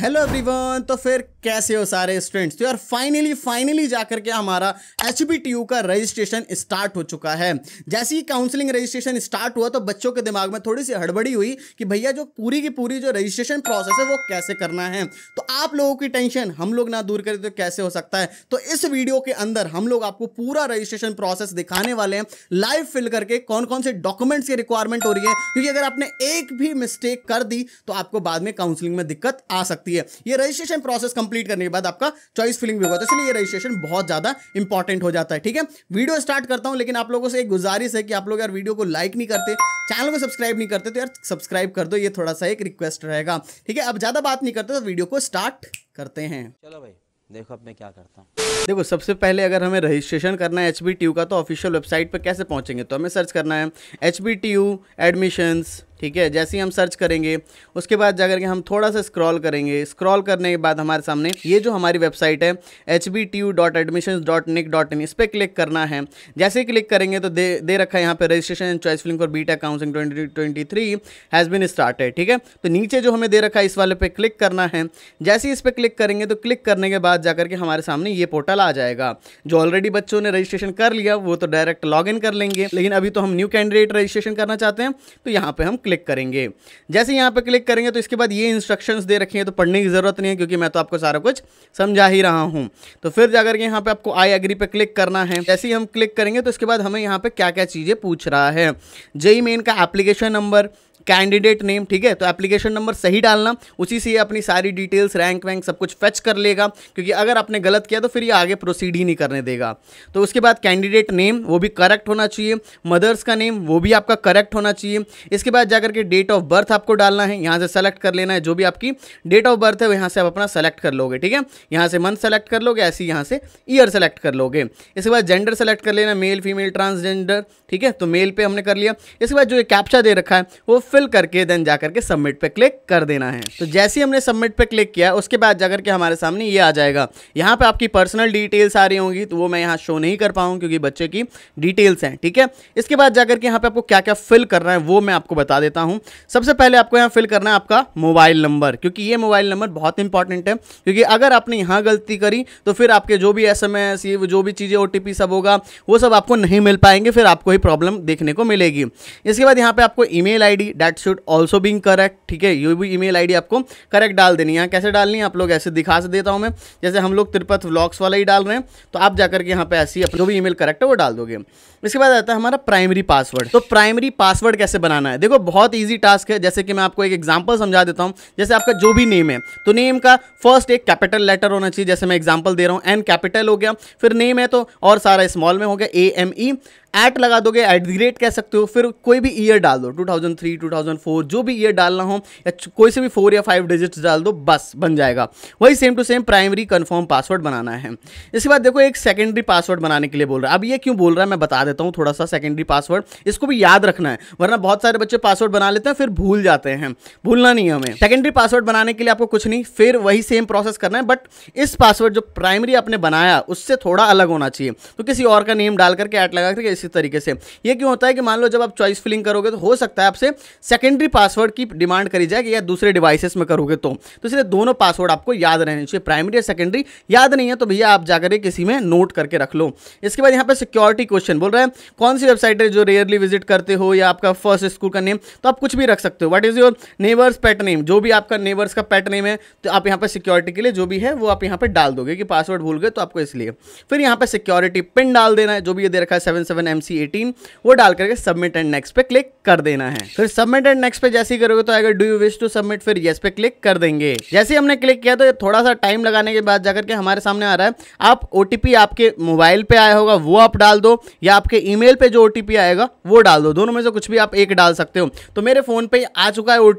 hello everyone तो फिर कैसे हो सारे स्टूडेंट्स तो यार फाइनली फाइनली जाकर के हमारा एच का रजिस्ट्रेशन स्टार्ट हो चुका है जैसे ही काउंसलिंग रजिस्ट्रेशन स्टार्ट हुआ तो बच्चों के दिमाग में थोड़ी सी हड़बड़ी हुई कि भैया जो पूरी की पूरी जो रजिस्ट्रेशन प्रोसेस है वो कैसे करना है तो आप लोगों की टेंशन हम लोग ना दूर करें तो कैसे हो सकता है तो इस वीडियो के अंदर हम लोग आपको पूरा रजिस्ट्रेशन प्रोसेस दिखाने वाले हैं लाइव फिल करके कौन कौन से डॉक्यूमेंट्स की रिक्वायरमेंट हो रही है क्योंकि अगर आपने एक भी मिस्टेक कर दी तो आपको बाद में काउंसिलिंग में दिक्कत आ सकती सकती है ये रजिस्ट्रेशन प्रोसेस कंप्लीट करने के बाद आपका चॉइस फिलिंग भी होगा तो इसलिए ये रजिस्ट्रेशन बहुत ज्यादा इंपॉर्टेंट हो जाता है ठीक है वीडियो स्टार्ट करता हूं लेकिन आप लोगों से एक गुजारिश है कि आप लोग यार वीडियो को लाइक नहीं करते चैनल को सब्सक्राइब नहीं करते तो यार सब्सक्राइब कर दो ये थोड़ा सा एक रिक्वेस्ट रहेगा ठीक है अब ज्यादा बात नहीं करते तो वीडियो को स्टार्ट करते हैं चलो भाई देखो अब मैं क्या करता हूँ देखो सबसे पहले अगर हमें रजिस्ट्रेशन करना है एच का तो ऑफिशियल वेबसाइट पर कैसे पहुंचेंगे तो हमें सर्च करना है H B T U admissions ठीक है जैसे ही हम सर्च करेंगे उसके बाद जा करके हम थोड़ा सा स्क्रॉल करेंगे स्क्रॉल करने के बाद हमारे सामने ये जो हमारी वेबसाइट है H B T U dot admission dot nic dot in इस पर क्लिक करना है जैसे ही क्लिक करेंगे तो दे दे रखा है यहाँ पे registration and choice filling for B tech counselling twenty twenty three has been started ठीक है तो नीचे जो हमें दे रखा है इस वाले पे क्लिक करना है जैसे ही इस पर क्लिक करेंगे तो क्लिक करने के बाद जाकर के हमारे सामने ये पोर्टल आ जाएगा जो ऑलरेडी बच्चों ने रजिस्ट्रेशन कर लिया वो तो डायरेक्ट लॉग इन कर लेंगे लेकिन अभी तो हम न्यू कैंडिडेट रजिस्ट्रेशन करना चाहते हैं तो यहाँ पर हम क्लिक करेंगे जैसे यहाँ पर क्लिक करेंगे तो इसके बाद ये इंस्ट्रक्शन दे रखी हैं तो पढ़ने की ज़रूरत नहीं है क्योंकि मैं तो आपको सारा कुछ समझा ही रहा हूँ तो फिर जाकर के यहाँ आपको आई एग्री पे क्लिक करना है जैसे ही हम क्लिक करेंगे तो इसके बाद हमें यहाँ पे क्या क्या चीज़ें पूछ रहा है जेई मेन का एप्लीकेशन नंबर कैंडिडेट नेम ठीक है तो एप्लीकेशन नंबर सही डालना उसी से अपनी सारी डिटेल्स रैंक वैंक सब कुछ फेच कर लेगा क्योंकि अगर आपने गलत किया तो फिर ये आगे प्रोसीड ही नहीं करने देगा तो उसके बाद कैंडिडेट नेम वो भी करेक्ट होना चाहिए मदर्स का नेम वो भी आपका करेक्ट होना चाहिए इसके बाद जाकर के डेट ऑफ बर्थ आपको डालना है यहाँ से सेलेक्ट कर लेना है जो भी आपकी डेट ऑफ बर्थ है वो यहाँ से आप अपना सेलेक्ट कर लोगे ठीक है यहाँ से मंथ सेलेक्ट कर लोगे ऐसे यहाँ से ईयर सेलेक्ट कर लोगे इसके बाद जेंडर सेलेक्ट कर लेना मेल फीमेल ट्रांसजेंडर ठीक है तो मेल पर हमने कर लिया इसके बाद जो ये कैप्चा दे रखा है वो फिल करके देन जा करके सबमिट पे क्लिक कर देना है तो जैसे ही हमने सबमिट पे क्लिक किया उसके बाद जाकर के हमारे सामने ये आ जाएगा यहाँ पे आपकी पर्सनल डिटेल्स आ रही होंगी तो वो मैं यहाँ शो नहीं कर पाऊँ क्योंकि बच्चे की डिटेल्स हैं ठीक है इसके बाद जाकर के यहाँ पे आपको क्या क्या फिल करना है वो मैं आपको बता देता हूँ सबसे पहले आपको यहाँ फिल करना है आपका मोबाइल नंबर क्योंकि ये मोबाइल नंबर बहुत इंपॉर्टेंट है क्योंकि अगर आपने यहाँ गलती करी तो फिर आपके जो भी एस ये जो भी चीज़ें ओ सब होगा वो सब आपको नहीं मिल पाएंगे फिर आपको ही प्रॉब्लम देखने को मिलेगी इसके बाद यहाँ पर आपको email that should also being correct ठीक है यू भी ई मेल आपको करेक्ट डाल देनी है कैसे डालनी है आप लोग ऐसे दिखा से देता हूँ मैं जैसे हम लोग तिरुपत व्लॉग्स वाला ही डाल रहे हैं तो आप जाकर के यहाँ पे ऐसी जो भी ई करेक्ट है वो डाल दोगे इसके बाद आता है हमारा प्राइमरी पासवर्ड तो प्राइमरी पासवर्ड कैसे बनाना है देखो बहुत ईजी टास्क है जैसे कि मैं आपको एक एग्जाम्पल समझा देता हूँ जैसे आपका जो भी नेम है तो नेम का फर्स्ट एक कैपिटल लेटर होना चाहिए जैसे मैं एग्जाम्पल दे रहा हूँ एन कैपिटल हो गया फिर नेम है तो और सारा स्मॉल में हो गया ए एम ई ऐट लगा दोगे एट दी रेट कह सकते हो फिर कोई भी ईयर डाल दो 2003 2004 जो भी ईयर डालना हो या कोई से भी फोर या फाइव डिजिट्स डाल दो बस बन जाएगा वही same to same primary confirm password बनाना है इसके बाद देखो एक सेकेंडरी पासवर्ड बनाने के लिए बोल रहा है अब ये क्यों बोल रहा है मैं बता देता हूँ थोड़ा सा सेकेंडरी पासवर्ड इसको भी याद रखना है वरना बहुत सारे बच्चे पासवर्ड बना लेते हैं फिर भूल जाते हैं भूलना नहीं है हमें सेकेंडरी पासवर्ड बनाने के लिए आपको कुछ नहीं फिर वही सेम प्रोसेस करना है बट इस पासवर्ड जो प्राइमरी आपने बनाया उससे थोड़ा अलग होना चाहिए तो किसी और का नेम डाल करके ऐट लगा करके इस इसी तरीके से ये क्यों होता है कि मान लो जब आप चॉइस फिलिंग करोगे तो हो सकता है आपसे सेकेंडरी पासवर्ड की डिमांड करी जाए कि या दूसरे डिवाइसेस में करोगे तो, तो इसलिए दोनों पासवर्ड आपको याद रहने चाहिए प्राइमरी या सेकेंडरी याद नहीं है तो भैया आप जाकर किसी में नोट करके रख लो इसके बाद यहाँ पर सिक्योरिटी क्वेश्चन बोल रहे हैं कौन सी वेबसाइट है जो रेयरली विजिट करते हो या आपका फर्स्ट स्कूल का नेम तो आप कुछ भी रख सकते हो what is your neighbour's pet name जो भी आपका नेबर्स का पेट नेम है तो आप यहाँ पर सिक्योरिटी के लिए जो भी है वो आप यहाँ पर डाल दोगे कि पासवर्ड भूल गए तो आपको इसलिए फिर यहाँ पर सिक्योरिटी पिन डाल देना है जो भी ये दे रखा है सेवन सेवन एम वो डाल करके सबमिट एंड नेक्स्ट पे क्लिक कर देना है फिर सबमिट एंड नेक्स्ट पे जैसे ही करोगे तो आएगा do you wish to submit फिर यस पे क्लिक कर देंगे जैसे ही हमने क्लिक किया तो थोड़ा सा टाइम लगाने के बाद जाकर के हमारे सामने आ रहा है आप ओ आपके मोबाइल पे आया होगा वो आप डाल दो या आपके ईमेल पे जो ओ आएगा वो डाल दो दोनों में से कुछ भी आप एक डाल सकते हो तो मेरे फोन पे आ चुका है ओ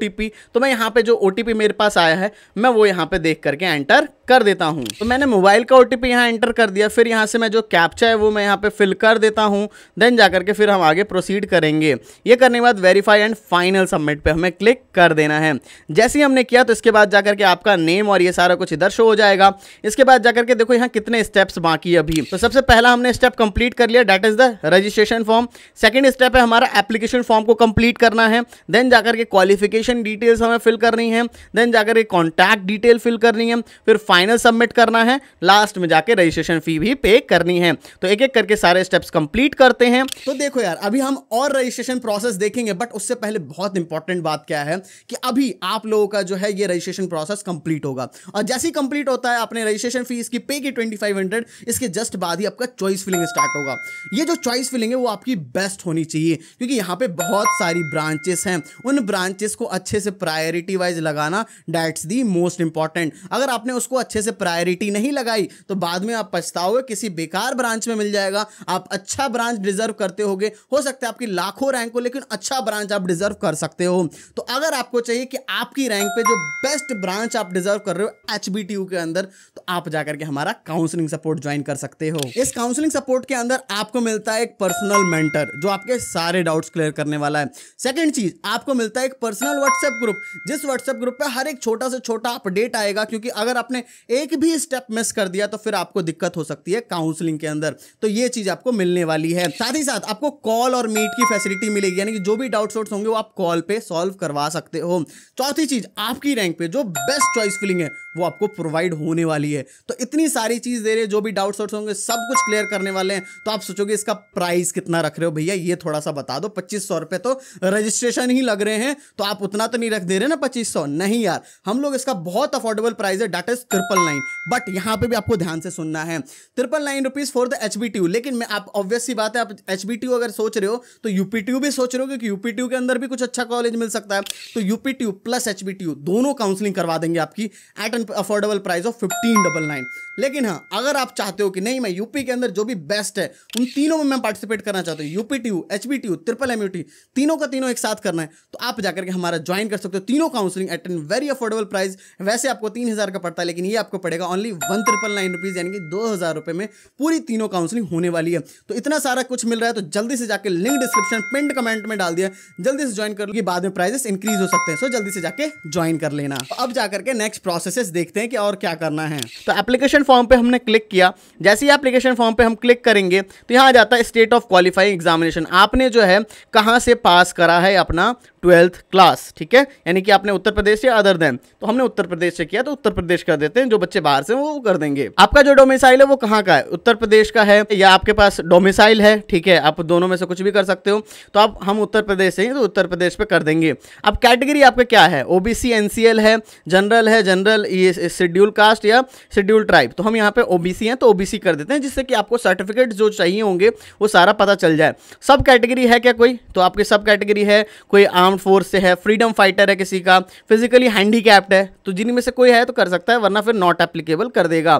तो मैं यहाँ पे जो ओ मेरे पास आया है मैं वो यहाँ पे देख करके एंटर कर देता हूँ तो मैंने मोबाइल का ओ टी पी यहाँ एंटर कर दिया फिर यहाँ से मैं जो कैप्चा है वो मैं यहाँ पे फिल कर देता हूँ देन जा करके फिर हम आगे प्रोसीड करेंगे ये करने के बाद वेरीफाई एंड फाइनल सबमिट पे हमें क्लिक कर देना है जैसे ही हमने किया तो इसके बाद जा करके आपका नेम और ये सारा कुछ इधर शो हो जाएगा इसके बाद जा करके देखो यहाँ कितने स्टेप्स बाकी अभी तो सबसे पहला हमने स्टेप कंप्लीट कर लिया that is the registration form second step है हमारा एप्लीकेशन फॉर्म को कंप्लीट करना है देन जाकर के क्वालिफिकेशन डिटेल्स हमें फिल करनी है देन जाकर के कॉन्टैक्ट डिटेल फिल करनी है फिर फाइनल सबमिट करना है लास्ट में जाके रजिस्ट्रेशन फी भी पे करनी है तो एक एक करके सारे स्टेप्स कंप्लीट करते हैं तो देखो यार अभी हम और रजिस्ट्रेशन प्रोसेस देखेंगे बट उससे पहले बहुत इंपॉर्टेंट बात क्या है कि अभी आप लोगों का जो है ये रजिस्ट्रेशन प्रोसेस कंप्लीट होगा और जैसे ही कंप्लीट होता है आपने रजिस्ट्रेशन फी इसकी पे की ट्वेंटी इसके जस्ट बाद ही आपका चॉइस फिलिंग स्टार्ट होगा ये जो चॉइस फिलिंग है वो आपकी बेस्ट होनी चाहिए क्योंकि यहाँ पे बहुत सारी ब्रांचेस हैं उन ब्रांचेस को अच्छे से प्रायोरिटी वाइज लगाना डैट्स दी मोस्ट इंपॉर्टेंट अगर आपने उसको अच्छे से प्रायोरिटी नहीं लगाई तो बाद में आप पछताओगे किसी बेकार ब्रांच में मिल जाएगा आप अच्छा ब्रांच डिजर्व करते हो हो सकता है आपकी लाखों रैंक हो लेकिन अच्छा ब्रांच आप डिजर्व कर सकते हो तो अगर आपको चाहिए कि आपकी रैंक पे जो बेस्ट ब्रांच आप डिजर्व कर रहे हो एच के अंदर तो आप जाकर के हमारा काउंसलिंग सपोर्ट ज्वाइन कर सकते हो इस काउंसलिंग सपोर्ट के अंदर आपको मिलता है एक पर्सनल मेंटर जो आपके सारे डाउट्स क्लियर करने वाला है सेकंड चीज आपको मिलता है एक पर्सनल व्हाट्सएप ग्रुप जिस व्हाट्सएप ग्रुप पे हर एक छोटा से छोटा अपडेट आएगा क्योंकि अगर आपने एक भी स्टेप मिस कर दिया तो फिर आपको दिक्कत हो सकती है काउंसलिंग के अंदर तो ये चीज आपको मिलने वाली है साथ ही साथ आपको कॉल और मीट की फैसिलिटी मिलेगी यानी कि जो भी डाउट शॉर्ट्स होंगे वो आप कॉल पे सॉल्व करवा सकते हो चौथी चीज आपकी रैंक पे जो बेस्ट चॉइस फिलिंग है वो आपको प्रोवाइड होने वाली है तो इतनी सारी चीज दे रहे हैं जो भी डाउट शॉर्ट्स होंगे सब कुछ क्लियर करने वाले हैं तो आप सोचोगे इसका प्राइस कितना रख रहे हो भैया ये थोड़ा सा बता दो पच्चीस सौ रुपए तो रजिस्ट्रेशन ही लग रहे हैं तो आप उतना तो नहीं रख दे रहे ना पच्चीस सौ नहीं यार हम लोग इसका बहुत अफोर्डेबल प्राइस है that is triple nine but यहाँ पे भी आपको ध्यान से सुनना है triple nine rupees for the H लेकिन मैं आप ऑब्वियसली बात है आप एच अगर सोच रहे हो तो यूपी भी सोच रहे हो क्योंकि यूपी के अंदर भी कुछ अच्छा कॉलेज मिल सकता है तो यूपी प्लस एच दोनों काउंसलिंग करवा देंगे आपकी at an affordable price of fifteen double nine लेकिन हाँ अगर आप चाहते हो कि नहीं मैं यूपी के अंदर जो भी बेस्ट है उन तीनों में मैं पार्टिसिपेट करना चाहता हूँ UP T U H B T U triple M U T तीनों का तीनों एक साथ करना है तो आप जाकर के हमारा ज्वाइन कर सकते हो तीनों counselling at an very affordable price वैसे आपको तीन हज़ार का पड़ता है लेकिन ये ही आपको पड़ेगा only one triple nine rupees यानी कि दो हज़ार रुपये में पूरी तीनों काउंसलिंग होने वाली है तो इतना सारा कुछ मिल रहा है तो जल्दी से जाके लिंक डिस्क्रिप्शन पिंड कमेंट में डाल दिया जल्दी से ज्वाइन कर लो बाद में प्राइजेस इंक्रीज हो सकते हैं सो जल्दी से जाके ज्वाइन कर लेना तो अब जाकर के नेक्स्ट प्रोसेसेस देखते हैं कि और क्या करना है तो एप्लीकेशन फॉर्म पर हमने क्लिक किया जैसे ही एप्लीकेशन फॉर्म पर हम क्लिक करेंगे तो यहाँ आ जाता है स्टेट ऑफ क्वालिफाइंग एग्जामिनेशन आपने जो है कहाँ से पास करा है अपना ट्वेल्थ क्लास ठीक है यानी कि आपने उत्तर प्रदेश से अदर देन तो हमने उत्तर प्रदेश से किया तो उत्तर प्रदेश कर देते हैं सकते हैं जो बच्चे बाहर से वो कर देंगे आपका जो डोमिसाइल है वो कहाँ का है उत्तर प्रदेश का है या आपके पास डोमिसाइल है ठीक है आप दोनों में से कुछ भी कर सकते हो तो आप हम उत्तर प्रदेश से ही तो उत्तर प्रदेश पे कर देंगे अब कैटेगरी आपका क्या है ओबीसी एनसीएल है जनरल है जनरल ये शेड्यूल कास्ट या शेड्यूल ट्राइब तो हम यहाँ पे ओबीसी हैं तो ओबीसी कर देते हैं जिससे कि आपको सर्टिफिकेट जो चाहिए होंगे वो सारा पता चल जाए सब कैटेगरी है क्या कोई तो आपकी सब कैटेगरी है कोई आर्म फोर्स से है फ्रीडम फाइटर है किसी का फिजिकली हैंडीकैप्ड है तो जिनमें से कोई है तो कर सकता है वरना फिर नॉट एप्लीकेबल कर देगा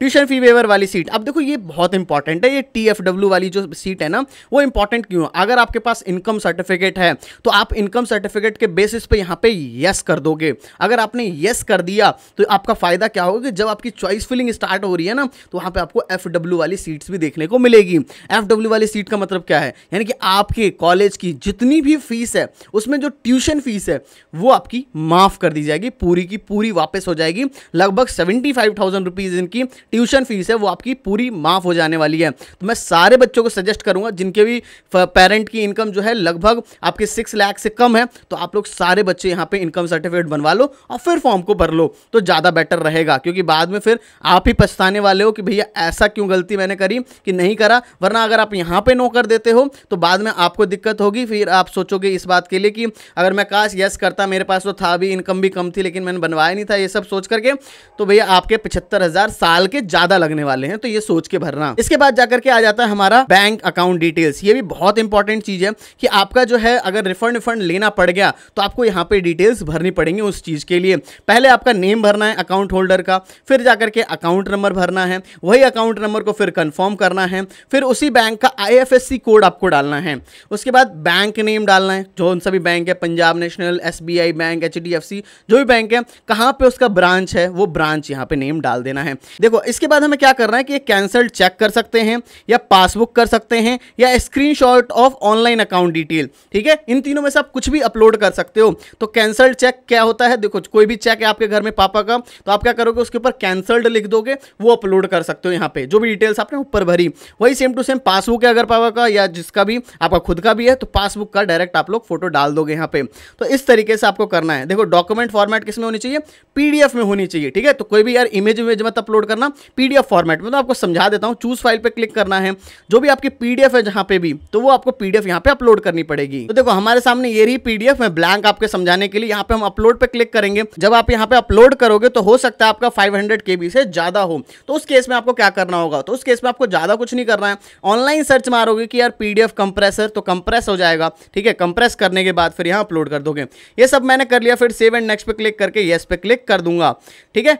ट्यूशन फी वेवर वाली सीट अब देखो ये बहुत इंपॉर्टेंट है ये टी वाली जो सीट है ना वो इंपॉर्टेंट क्यों है अगर आपके पास इनकम सर्टिफिकेट है तो आप इनकम सर्टिफिकेट के बेसिस पे यहाँ पे यस कर दोगे अगर आपने यस कर दिया तो आपका फायदा क्या होगा कि जब आपकी चॉइस फिलिंग स्टार्ट हो रही है ना तो वहाँ पे आपको एफ वाली सीट्स भी देखने को मिलेगी एफ वाली सीट का मतलब क्या है यानी कि आपके कॉलेज की जितनी भी फीस है उसमें जो ट्यूशन फीस है वो आपकी माफ़ कर दी जाएगी पूरी की पूरी वापस हो जाएगी लगभग लगभग सेवेंटी फाइव थाउजेंड रुपीज़ इनकी ट्यूशन फीस है वो आपकी पूरी माफ़ हो जाने वाली है तो मैं सारे बच्चों को सजेस्ट करूंगा जिनके भी पेरेंट की इनकम जो है लगभग आपके सिक्स लाख से कम है तो आप लोग सारे बच्चे यहाँ पे इनकम सर्टिफिकेट बनवा लो और फिर फॉर्म को भर लो तो ज़्यादा बेटर रहेगा क्योंकि बाद में फिर आप ही पछताने वाले हो कि भैया ऐसा क्यों गलती मैंने करी कि नहीं करा वरना अगर आप यहाँ पे नो कर देते हो तो बाद में आपको दिक्कत होगी फिर आप सोचोगे इस बात के लिए कि अगर मैं काश यस करता मेरे पास तो था भी इनकम भी कम थी लेकिन मैंने बनवाया नहीं था ये सब सोच करके तो भैया आपके पिछहत्तर हजार साल के ज्यादा लगने वाले हैं तो ये सोच के भरना इसके बाद जाकर के आ जाता है हमारा बैंक अकाउंट डिटेल्स ये भी बहुत इंपॉर्टेंट चीज है कि आपका जो है अगर रिफंड रिफंड लेना पड़ गया तो आपको यहाँ पे डिटेल्स भरनी पड़ेंगी उस चीज के लिए पहले आपका नेम भरना है अकाउंट होल्डर का फिर जाकर के अकाउंट नंबर भरना है वही अकाउंट नंबर को फिर कंफर्म करना है फिर उसी बैंक का आई कोड आपको डालना है उसके बाद बैंक नेम डालना है जो उन सभी बैंक है Punjab national S bank H जो भी बैंक है कहाँ पे उसका ब्रांच है वो ब्रांच ब्रांच यहाँ पे नेम डाल देना है देखो इसके बाद हमें क्या करना है कि कैंसल चेक कर सकते हैं या पासबुक कर सकते हैं या screen of online account detail ठीक है इन तीनों में से आप कुछ भी अपलोड कर सकते हो तो कैंसल्ड चेक क्या होता है देखो कोई भी चेक है आपके घर में पापा का तो आप क्या करोगे उसके ऊपर कैंसल्ड लिख दोगे वो अपलोड कर सकते हो यहाँ पे जो भी डिटेल्स आपने ऊपर भरी वही सेम टू सेम पासबुक है अगर पापा का या जिसका भी आपका खुद का भी है तो पासबुक का डायरेक्ट आप लोग फोटो डाल दोगे यहाँ पे तो इस तरीके से आपको करना है देखो डॉक्यूमेंट फॉर्मेट किस में होनी चाहिए पीडीएफ में होनी चाहिए ठीक है तो कोई भी यार इमेज इमेज मत अपलोड करना पीडीएफ फॉर्मेट में तो आपको समझा देता हूँ चूज फाइल पे क्लिक करना है जो भी आपकी पीडीएफ है जहां पे भी तो वो आपको पीडीएफ यहाँ पे अपलोड करनी पड़ेगी तो देखो हमारे सामने ये रही पीडीएफ में ब्लैंक आपके समझाने के लिए यहाँ पे हम अपलोड पे क्लिक करेंगे जब आप यहाँ पे अपलोड करोगे तो हो सकता है आपका फाइव हंड्रेड से ज्यादा हो तो उस केस में आपको क्या करना होगा तो उस केस में आपको ज्यादा कुछ नहीं करना है ऑनलाइन सर्च मारोगे कि यार पीडीएफ कंप्रेसर तो कंप्रेस हो जाएगा ठीक है कंप्रेस करने के बाद फिर यहाँ अपलोड कर दोगे ये सब मैंने कर लिया फिर सेव एंड नेक्स्ट पे क्लिक करके यस पे क्लिक कर दूंगा ठीक है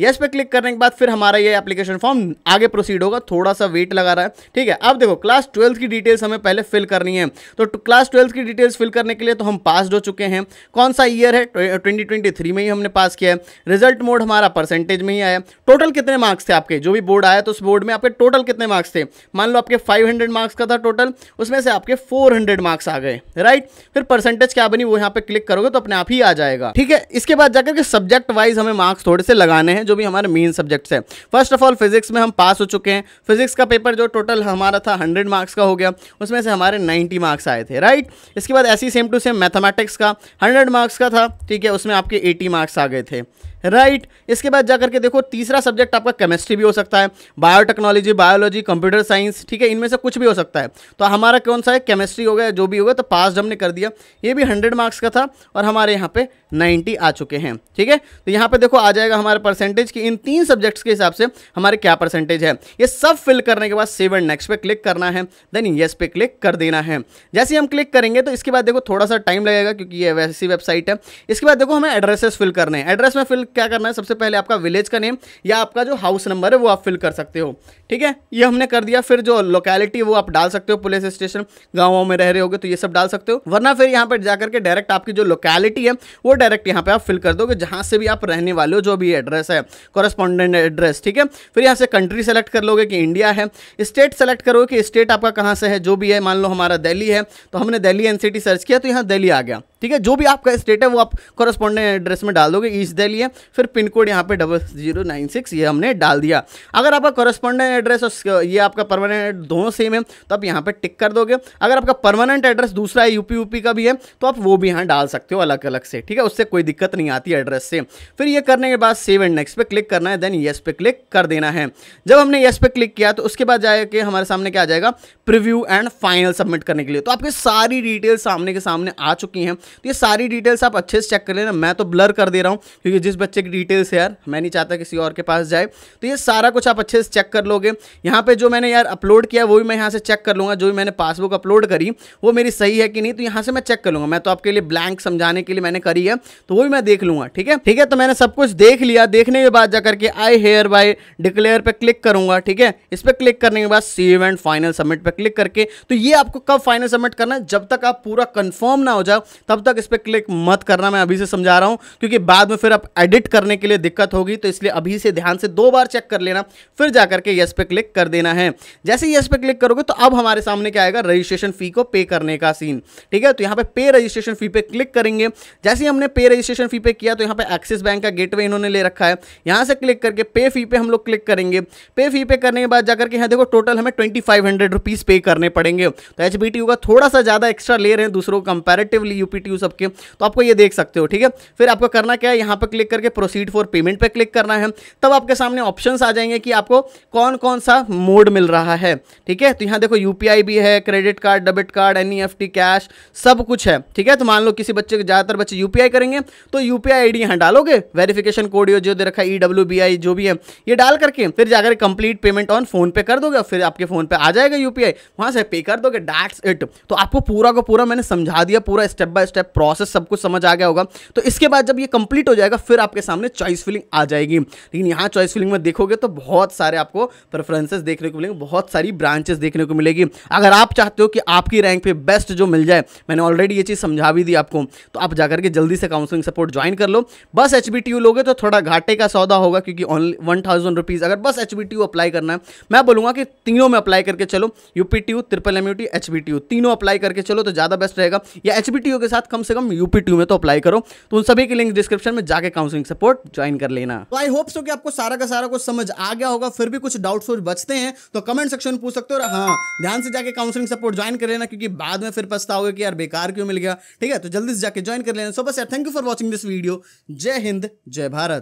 यस पे क्लिक करने के बाद फिर हमारा ये एप्लीकेशन फॉर्म आगे प्रोसीड होगा थोड़ा सा वेट लगा रहा है ठीक है अब देखो क्लास ट्वेल्थ की डिटेल्स हमें पहले फिल करनी है तो क्लास ट्वेल्थ की डिटेल्स फिल करने के लिए तो हम पास हो चुके हैं कौन सा ईयर है ट्वेंटी ट्वेंटी थ्री में ही हमने पास किया है रिजल्ट मोड हमारा परसेंटेज में ही आया टोटल कितने मार्क्स थे आपके जो भी बोर्ड आया तो उस बोर्ड में आपके टोटल कितने मार्क्स थे मान लो आपके फाइव मार्क्स का था टोटल उसमें से आपके फोर मार्क्स आ गए राइट फिर परसेंटेज क्या बनी वो यहाँ पे क्लिक करोगे तो अपने आप ही आ जाएगा ठीक है इसके बाद जाकर के सब्जेक्ट वाइज हमें मार्क्स थोड़े से लगाने हैं जो भी हमारे मेन सब्जेक्ट्स हैं फर्स्ट ऑफ ऑल फिजिक्स में हम पास हो चुके हैं फिजिक्स का पेपर जो टोटल हमारा था हंड्रेड मार्क्स का हो गया उसमें से हमारे नाइन्टी मार्क्स आए थे राइट इसके बाद ऐसी सेम टू सेम मैथमेटिक्स का हंड्रेड मार्क्स का था ठीक है उसमें आपके एटी मार्क्स आ गए थे राइट इसके बाद जाकर के देखो तीसरा सब्जेक्ट आपका केमिस्ट्री भी हो सकता है बायोटेक्नोलॉजी बायोलॉजी कंप्यूटर साइंस ठीक है इनमें से कुछ भी हो सकता है तो हमारा कौन सा है केमिस्ट्री हो गया जो भी होगा तो पास हमने कर दिया ये भी हंड्रेड मार्क्स का था और हमारे यहाँ पे नाइन्टी आ चुके हैं ठीक है तो यहाँ पर देखो आ जाएगा हमारे परसेंटेज कि इन तीन सब्जेक्ट्स के हिसाब से हमारे क्या परसेंटेज है ये सब फिल करने के बाद सेवन नेक्स्ट पर क्लिक करना है देन येस पे क्लिक कर देना है जैसे हम क्लिक करेंगे तो इसके बाद देखो थोड़ा सा टाइम लगेगा क्योंकि ये वैसी वेबसाइट है इसके बाद देखो हमें एड्रेसेस फिल करने हैं एड्रेस में फिल क्या करना है सबसे पहले आपका विलेज का नेम या आपका जो हाउस नंबर है वो आप फिल कर सकते हो ठीक है ये हमने कर दिया फिर जो लोकेलिटी वो आप डाल सकते हो पुलिस स्टेशन गाँव में रह रहे होगे तो ये सब डाल सकते हो वरना फिर यहाँ पर जाकर के डायरेक्ट आपकी जो लोकेलिटी है वो डायरेक्ट यहाँ पर आप फिल कर दोगे जहाँ से भी आप रहने वाले हो जो भी एड्रेस है कॉरेस्पॉन्डेंट एड्रेस ठीक है फिर यहाँ से कंट्री सेलेक्ट कर लोगे कि इंडिया है स्टेट सेलेक्ट करोगे कि स्टेट आपका कहाँ से है जो भी है मान लो हमारा दिल्ली है तो हमने दिल्ली एनसीटी सर्च किया तो यहाँ दिल्ली आ गया ठीक है जो भी आपका स्टेट है वो आप करस्पॉन्डेंट एड्रेस में डाल दोगे ईस्ट दिल्ली है फिर पिन कोड यहाँ पे डबल जीरो नाइन सिक्स ये हमने डाल दिया अगर आपका कॉरेस्पॉन्डेंट एड्रेस और ये आपका परमानेंट दोनों सेम है तो आप यहाँ पे टिक कर दोगे अगर आपका परमानेंट एड्रेस दूसरा है यूपी यूपी का भी है तो आप वो भी यहाँ डाल सकते हो अलग अलग से ठीक है उससे कोई दिक्कत नहीं आती एड्रेस से फिर ये करने के बाद सेव एंड नेक्स्ट पे क्लिक करना है देन येस पे क्लिक कर देना है जब हमने येस पे क्लिक किया तो उसके बाद जाके हमारे सामने क्या आ जाएगा प्रिव्यू एंड फाइनल सबमिट करने के लिए तो आपकी सारी डिटेल सामने के सामने आ चुकी हैं तो ये सारी डिटेल्स आप अच्छे से चेक कर लेना मैं तो ब्लर कर दे रहा हूँ क्योंकि जिस बच्चे की डिटेल्स है यार मैं नहीं चाहता किसी और के पास जाए तो ये सारा कुछ आप अच्छे से चेक कर लोगे यहाँ पर जो मैंने यार अपलोड किया वो भी मैं यहाँ से चेक कर लूँगा जो भी मैंने पासबुक अपलोड करी वो मेरी सही है कि नहीं तो यहाँ से मैं चेक कर लूँगा मैं तो आपके लिए ब्लैंक समझाने के लिए मैंने करी है तो वो भी मैं देख लूँगा ठीक है ठीक है तो मैंने सब कुछ देख लिया देखने के बाद जाकर के आई हेयर बाय डिक्लेयर पर क्लिक करूँगा ठीक है इस पर क्लिक करने के बाद सेव एंड फाइनल सबमिट पर क्लिक करके तो ये आपको कब फाइनल सबमिट करना है जब तक आप पूरा कन्फर्म ना हो जाओ तब तब तक इस पर क्लिक मत करना मैं अभी से समझा रहा हूँ क्योंकि बाद में फिर आप एडिट करने के लिए दिक्कत होगी तो इसलिए अभी से ध्यान से दो बार चेक कर लेना फिर जा करके यस पे क्लिक कर देना है जैसे यस पे क्लिक करोगे तो अब हमारे सामने क्या आएगा रजिस्ट्रेशन फ़ी को पे करने का सीन ठीक है तो यहाँ पे पे रजिस्ट्रेशन फ़ी पे क्लिक करेंगे जैसे ही हमने पे रजिस्ट्रेशन फ़ी पे किया तो यहाँ पे एक्सिस बैंक का गेटवे इन्होंने ले रखा है यहाँ से क्लिक करके पे फ़ी पे हम लोग क्लिक करेंगे पे फ़ी पे करने के बाद जाकर के यहाँ देखो टोटल हमें ट्वेंटी फाइव हंड्रेड रुपीज़ पे करने पड़ेंगे तो एच बी टी होगा थोड़ा सा ज़्यादा एक्स्ट्रा ले रहे हैं दूसरों को कंपेरेटिवली यूपी क्रेडिट यू सबके तो आपको ये देख सकते हो ठीक है फिर आपको करना क्या है यहाँ पर क्लिक करके प्रोसीड फॉर पेमेंट पर क्लिक करना है तब आपके सामने ऑप्शन आ जाएंगे कि आपको कौन कौन सा मोड मिल रहा है ठीक है तो यहाँ देखो यू भी है क्रेडिट कार्ड डेबिट कार्ड एन कैश सब कुछ है ठीक है तो मान लो किसी बच्चे ज़्यादातर बच्चे यू करेंगे तो यू पी आई डालोगे वेरिफिकेशन कोड जो दे रखा ई डब्ल्यू बी आई जो भी है ये डाल करके फिर जाकर कंप्लीट पेमेंट ऑन फोन पे कर दोगे फिर आपके फोन पे आ जाएगा यूपीआई वहां से पे कर दोगे डैट्स इट तो आपको पूरा को पूरा मैंने समझा दिया पूरा step by step step process सब कुछ समझ आ गया होगा तो इसके बाद जब ये कंप्लीट हो जाएगा फिर आपके सामने चॉइस फिलिंग आ जाएगी लेकिन यहाँ चॉइस फिलिंग में देखोगे तो बहुत सारे आपको प्रेफरेंसेस देखने को मिलेंगे बहुत सारी ब्रांचेस देखने को मिलेगी अगर आप चाहते हो कि आपकी रैंक पर बेस्ट जो मिल जाए मैंने ऑलरेडी ये चीज़ समझा भी दी आपको तो आप जाकर के जल्दी से काउंसलिंग सपोर्ट ज्वाइन कर लो बस एच लोगे तो थोड़ा घाटे का सौदा होगा क्योंकि ऑनली वन थाउजेंड रुपीज़ अगर बस एच अप्लाई करना है मैं बोलूँगा कि तीनों में अप्लाई करके चलो U P triple M U H तीनों अप्लाई करके चलो तो ज़्यादा बेस्ट रहेगा या एच के साथ साथ कम से कम यूपी टू में तो अप्लाई करो तो उन सभी की लिंक डिस्क्रिप्शन में जाके काउंसलिंग सपोर्ट ज्वाइन कर लेना तो आई होप सो कि आपको सारा का सारा कुछ समझ आ गया होगा फिर भी कुछ डाउट्स बचते हैं तो कमेंट सेक्शन में पूछ सकते हो हाँ ध्यान से जाके काउंसलिंग सपोर्ट ज्वाइन कर लेना क्योंकि बाद में फिर पछताओगे कि यार बेकार क्यों मिल गया ठीक है तो जल्दी से जाके ज्वाइन कर लेना सो बस यार thank you for watching this video जय हिंद जय भारत